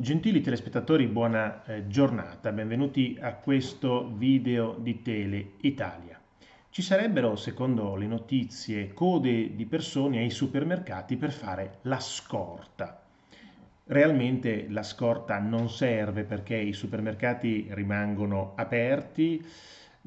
Gentili telespettatori, buona eh, giornata, benvenuti a questo video di Tele Italia. Ci sarebbero, secondo le notizie, code di persone ai supermercati per fare la scorta. Realmente la scorta non serve perché i supermercati rimangono aperti,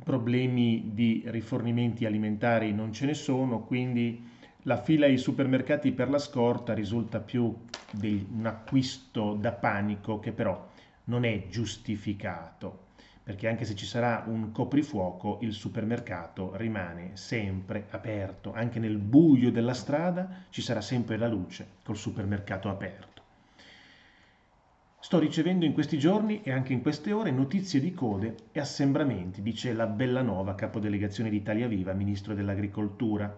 problemi di rifornimenti alimentari non ce ne sono, quindi la fila ai supermercati per la scorta risulta più di un acquisto da panico che però non è giustificato, perché anche se ci sarà un coprifuoco il supermercato rimane sempre aperto, anche nel buio della strada ci sarà sempre la luce col supermercato aperto. Sto ricevendo in questi giorni e anche in queste ore notizie di code e assembramenti, dice la Bellanova, capodelegazione di Italia Viva, ministro dell'Agricoltura.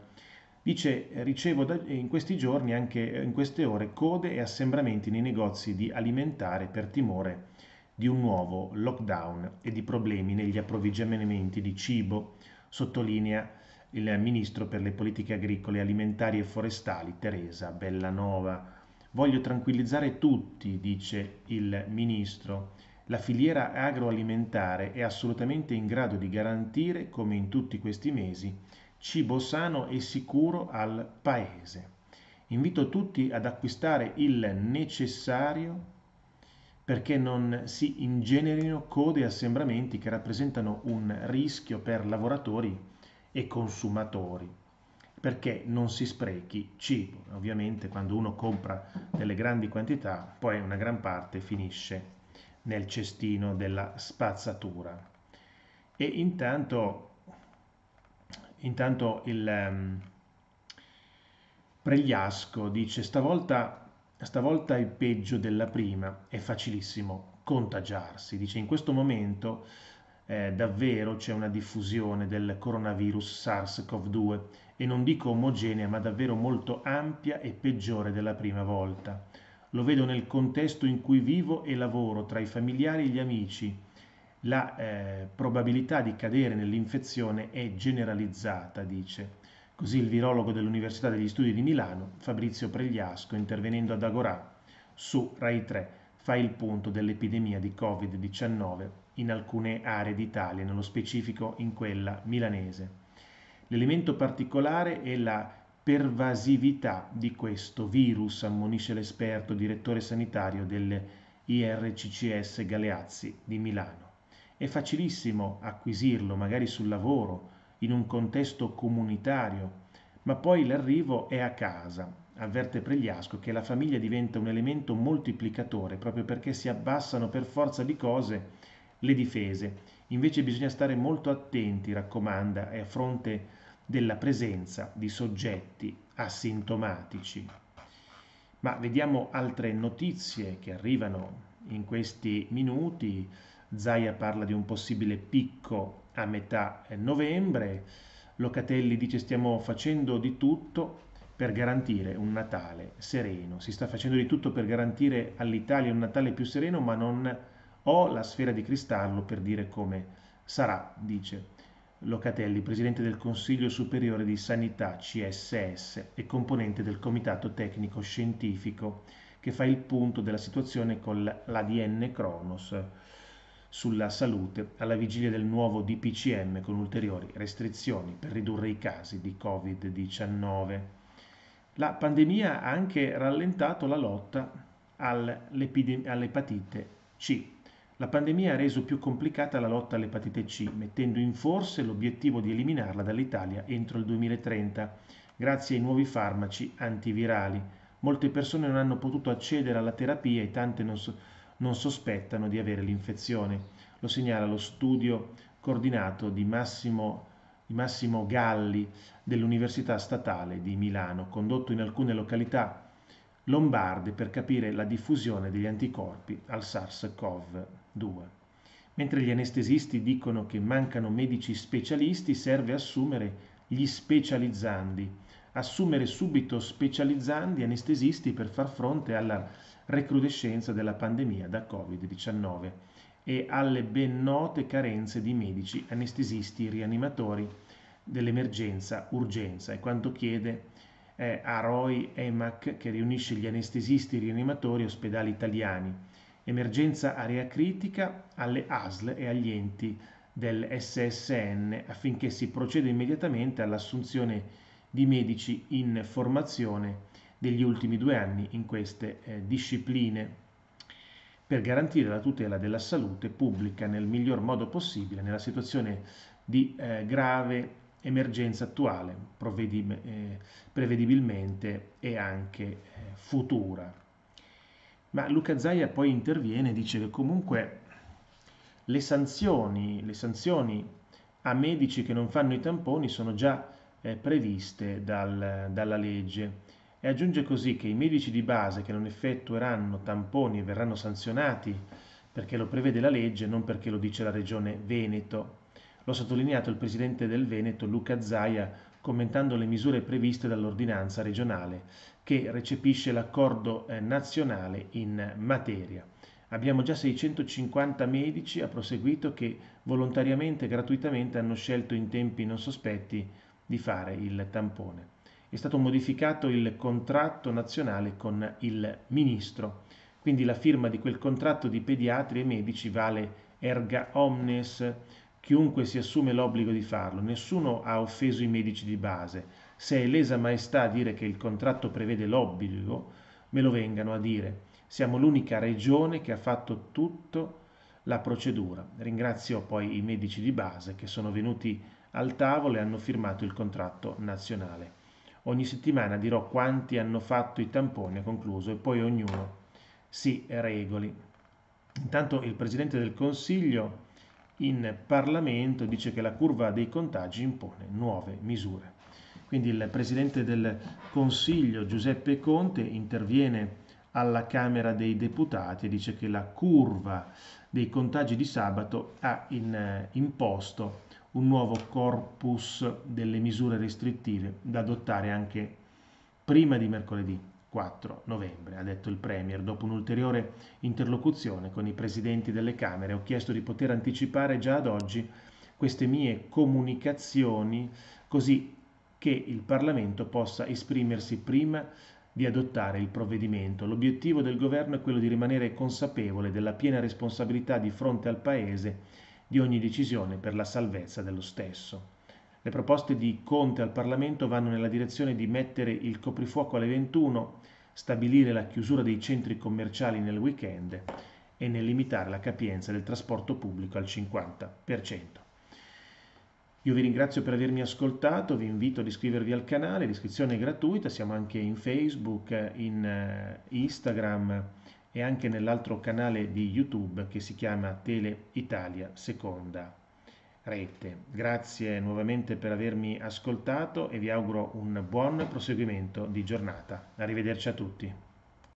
Dice, ricevo in questi giorni, anche in queste ore, code e assembramenti nei negozi di alimentare per timore di un nuovo lockdown e di problemi negli approvvigionamenti di cibo, sottolinea il ministro per le politiche agricole, alimentari e forestali Teresa Bellanova. Voglio tranquillizzare tutti, dice il ministro. La filiera agroalimentare è assolutamente in grado di garantire, come in tutti questi mesi, cibo sano e sicuro al paese. Invito tutti ad acquistare il necessario perché non si ingenerino code e assembramenti che rappresentano un rischio per lavoratori e consumatori, perché non si sprechi cibo. Ovviamente quando uno compra delle grandi quantità, poi una gran parte finisce nel cestino della spazzatura. E intanto Intanto il um, Pregliasco dice stavolta, stavolta è peggio della prima, è facilissimo contagiarsi. Dice in questo momento eh, davvero c'è una diffusione del coronavirus SARS-CoV-2 e non dico omogenea ma davvero molto ampia e peggiore della prima volta. Lo vedo nel contesto in cui vivo e lavoro, tra i familiari e gli amici la eh, probabilità di cadere nell'infezione è generalizzata, dice. Così il virologo dell'Università degli Studi di Milano, Fabrizio Pregliasco, intervenendo ad Agorà su Rai 3, fa il punto dell'epidemia di Covid-19 in alcune aree d'Italia, nello specifico in quella milanese. L'elemento particolare è la pervasività di questo virus, ammonisce l'esperto direttore sanitario dell'IRCCS Galeazzi di Milano. È facilissimo acquisirlo, magari sul lavoro, in un contesto comunitario, ma poi l'arrivo è a casa. Avverte Pregliasco che la famiglia diventa un elemento moltiplicatore proprio perché si abbassano per forza di cose le difese. Invece bisogna stare molto attenti, raccomanda, eh, a fronte della presenza di soggetti asintomatici. Ma vediamo altre notizie che arrivano in questi minuti. Zaia parla di un possibile picco a metà novembre, Locatelli dice stiamo facendo di tutto per garantire un Natale sereno, si sta facendo di tutto per garantire all'Italia un Natale più sereno, ma non ho la sfera di cristallo per dire come sarà, dice Locatelli, presidente del Consiglio Superiore di Sanità CSS e componente del Comitato Tecnico Scientifico che fa il punto della situazione con l'ADN Cronos sulla salute alla vigilia del nuovo DPCM con ulteriori restrizioni per ridurre i casi di Covid-19. La pandemia ha anche rallentato la lotta all'epatite C. La pandemia ha reso più complicata la lotta all'epatite C, mettendo in forse l'obiettivo di eliminarla dall'Italia entro il 2030, grazie ai nuovi farmaci antivirali. Molte persone non hanno potuto accedere alla terapia e tante non sono non sospettano di avere l'infezione. Lo segnala lo studio coordinato di Massimo, di Massimo Galli dell'Università Statale di Milano, condotto in alcune località lombarde per capire la diffusione degli anticorpi al SARS-CoV-2. Mentre gli anestesisti dicono che mancano medici specialisti, serve assumere gli specializzandi assumere subito specializzandi anestesisti per far fronte alla recrudescenza della pandemia da Covid-19 e alle ben note carenze di medici, anestesisti, rianimatori dell'emergenza urgenza È quanto chiede eh, a ROI EMAC che riunisce gli anestesisti e rianimatori ospedali italiani, emergenza area critica alle ASL e agli enti del SSN affinché si proceda immediatamente all'assunzione di di medici in formazione degli ultimi due anni in queste eh, discipline per garantire la tutela della salute pubblica nel miglior modo possibile nella situazione di eh, grave emergenza attuale, eh, prevedibilmente e anche eh, futura. Ma Luca Zaia poi interviene e dice che comunque le sanzioni, le sanzioni a medici che non fanno i tamponi sono già eh, previste dal, dalla legge e aggiunge così che i medici di base che non effettueranno tamponi verranno sanzionati perché lo prevede la legge, non perché lo dice la regione Veneto. L'ha sottolineato il presidente del Veneto Luca Zaia commentando le misure previste dall'ordinanza regionale che recepisce l'accordo eh, nazionale in materia. Abbiamo già 650 medici, ha proseguito, che volontariamente e gratuitamente hanno scelto in tempi non sospetti di fare il tampone. È stato modificato il contratto nazionale con il ministro, quindi la firma di quel contratto di pediatri e medici vale erga omnes, chiunque si assume l'obbligo di farlo, nessuno ha offeso i medici di base. Se è lesa maestà dire che il contratto prevede l'obbligo, me lo vengano a dire. Siamo l'unica regione che ha fatto tutta la procedura. Ringrazio poi i medici di base che sono venuti al tavolo e hanno firmato il contratto nazionale. Ogni settimana dirò quanti hanno fatto i tamponi, ha concluso, e poi ognuno si regoli. Intanto il Presidente del Consiglio in Parlamento dice che la curva dei contagi impone nuove misure. Quindi il Presidente del Consiglio Giuseppe Conte interviene alla Camera dei Deputati e dice che la curva dei contagi di sabato ha in, eh, imposto un nuovo corpus delle misure restrittive da adottare anche prima di mercoledì 4 novembre, ha detto il Premier. Dopo un'ulteriore interlocuzione con i presidenti delle Camere ho chiesto di poter anticipare già ad oggi queste mie comunicazioni così che il Parlamento possa esprimersi prima di adottare il provvedimento. L'obiettivo del governo è quello di rimanere consapevole della piena responsabilità di fronte al Paese di ogni decisione per la salvezza dello stesso. Le proposte di Conte al Parlamento vanno nella direzione di mettere il coprifuoco alle 21, stabilire la chiusura dei centri commerciali nel weekend e nel limitare la capienza del trasporto pubblico al 50%. Io vi ringrazio per avermi ascoltato, vi invito ad iscrivervi al canale, l'iscrizione è gratuita, siamo anche in Facebook, in eh, Instagram, e anche nell'altro canale di YouTube che si chiama Tele Italia Seconda Rete. Grazie nuovamente per avermi ascoltato e vi auguro un buon proseguimento di giornata. Arrivederci a tutti.